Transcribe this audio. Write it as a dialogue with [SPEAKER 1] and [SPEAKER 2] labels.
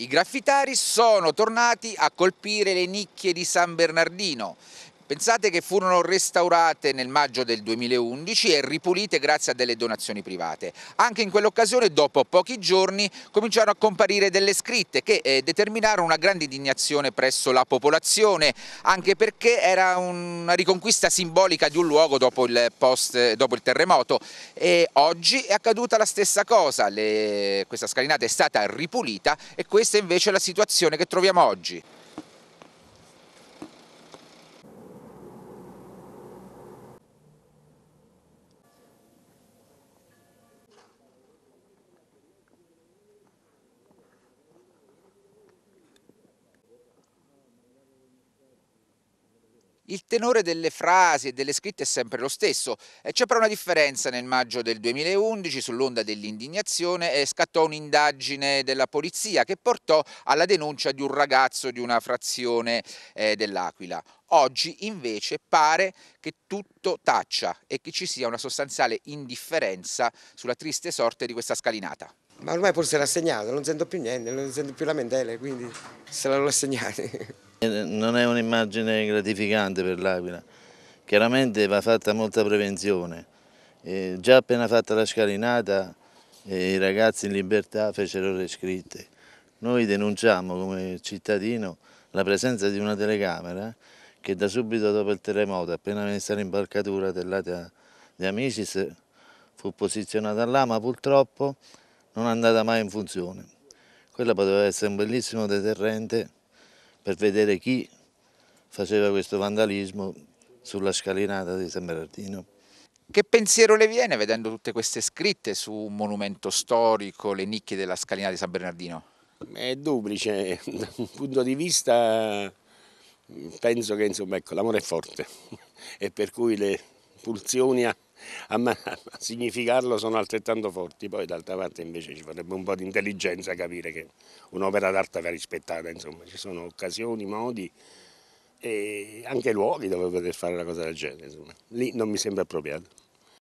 [SPEAKER 1] I graffitari sono tornati a colpire le nicchie di San Bernardino Pensate che furono restaurate nel maggio del 2011 e ripulite grazie a delle donazioni private. Anche in quell'occasione, dopo pochi giorni, cominciarono a comparire delle scritte che eh, determinarono una grande indignazione presso la popolazione, anche perché era una riconquista simbolica di un luogo dopo il, post, dopo il terremoto. E oggi è accaduta la stessa cosa, Le, questa scalinata è stata ripulita e questa invece è la situazione che troviamo oggi. Il tenore delle frasi e delle scritte è sempre lo stesso, c'è però una differenza nel maggio del 2011 sull'onda dell'indignazione scattò un'indagine della polizia che portò alla denuncia di un ragazzo di una frazione eh, dell'Aquila. Oggi invece pare che tutto taccia e che ci sia una sostanziale indifferenza sulla triste sorte di questa scalinata. Ma
[SPEAKER 2] ormai forse l'ha segnato, non sento più niente, non sento più lamentele, quindi se l'hanno rassegnati.
[SPEAKER 3] Eh, non è un'immagine gratificante per l'Aquila, chiaramente va fatta molta prevenzione. Eh, già appena fatta la scalinata eh, i ragazzi in libertà fecero le scritte. Noi denunciamo come cittadino la presenza di una telecamera che da subito dopo il terremoto, appena messa l'imbarcatura dell'Ata di Amicis, fu posizionata là, ma purtroppo non è andata mai in funzione. Quella poteva essere un bellissimo deterrente per vedere chi faceva questo vandalismo sulla scalinata di San Bernardino. Che pensiero le viene vedendo tutte
[SPEAKER 1] queste scritte su un monumento storico, le nicchie della scalinata di San Bernardino? È duplice, da un punto di vista penso che ecco,
[SPEAKER 4] l'amore è forte e per cui le pulsioni a, significarlo sono altrettanto forti, poi d'altra parte invece ci vorrebbe un po' di intelligenza capire che un'opera d'arte va rispettata, insomma ci sono occasioni, modi e anche luoghi dove poter fare una cosa del genere, insomma. lì non mi sembra appropriato.